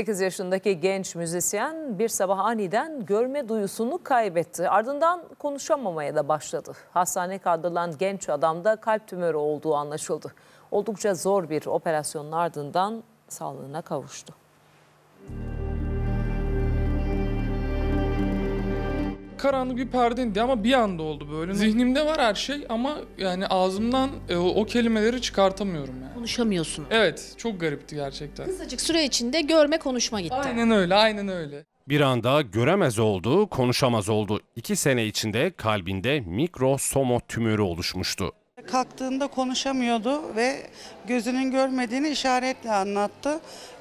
8 yaşındaki genç müzisyen bir sabah aniden görme duyusunu kaybetti. Ardından konuşamamaya da başladı. Hastane kaldırılan genç adamda kalp tümörü olduğu anlaşıldı. Oldukça zor bir operasyonun ardından sağlığına kavuştu. kapkaranlık bir perdeydi ama bir anda oldu böyle. Zihnimde var her şey ama yani ağzımdan e, o, kelimeleri çıkartamıyorum yani. Konuşamıyorsun. Evet çok garipti gerçekten. Kısacık süre içinde görme konuşma gitti. Aynen öyle aynen öyle. Bir anda göremez oldu, konuşamaz oldu. İki sene içinde kalbinde mikrosomo tümörü oluşmuştu kalktığında konuşamıyordu ve gözünün görmediğini işaretle anlattı.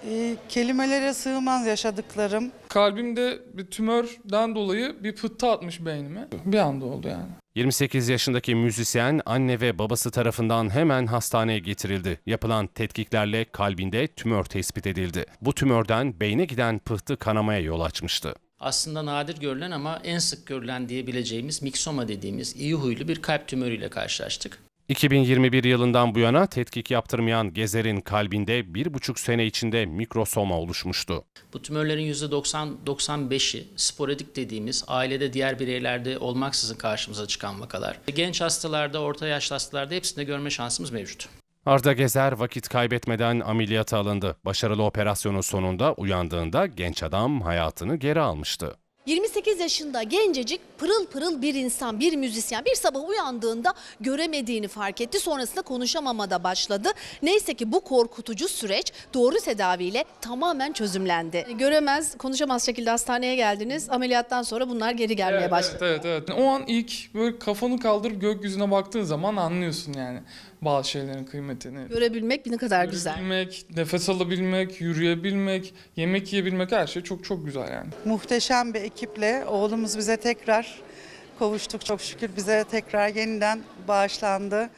E, kelimelere sığmaz yaşadıklarım. Kalbimde bir tümörden dolayı bir pıhtı atmış beynime. Bir anda oldu yani. 28 yaşındaki müzisyen anne ve babası tarafından hemen hastaneye getirildi. Yapılan tetkiklerle kalbinde tümör tespit edildi. Bu tümörden beyne giden pıhtı kanamaya yol açmıştı aslında nadir görülen ama en sık görülen diyebileceğimiz miksoma dediğimiz iyi huylu bir kalp tümörüyle karşılaştık. 2021 yılından bu yana tetkik yaptırmayan Gezer'in kalbinde bir buçuk sene içinde mikrosoma oluşmuştu. Bu tümörlerin %90-95'i sporadik dediğimiz ailede diğer bireylerde olmaksızın karşımıza çıkan vakalar. Genç hastalarda, orta yaşlı hastalarda hepsinde görme şansımız mevcut. Arda Gezer vakit kaybetmeden ameliyata alındı. Başarılı operasyonun sonunda uyandığında genç adam hayatını geri almıştı. 28 yaşında gencecik pırıl pırıl bir insan, bir müzisyen bir sabah uyandığında göremediğini fark etti. Sonrasında konuşamamada başladı. Neyse ki bu korkutucu süreç doğru tedaviyle tamamen çözümlendi. E, göremez, konuşamaz şekilde hastaneye geldiniz. Ameliyattan sonra bunlar geri gelmeye başladı. Evet, evet, evet. O an ilk böyle kafanı kaldırıp gökyüzüne baktığın zaman anlıyorsun yani bazı şeylerin kıymetini. Görebilmek ne kadar güzel. Görebilmek, nefes alabilmek, yürüyebilmek, yemek yiyebilmek her şey çok çok güzel yani. Muhteşem bir ekiple oğlumuz bize tekrar kavuştuk. Çok şükür bize tekrar yeniden bağışlandı.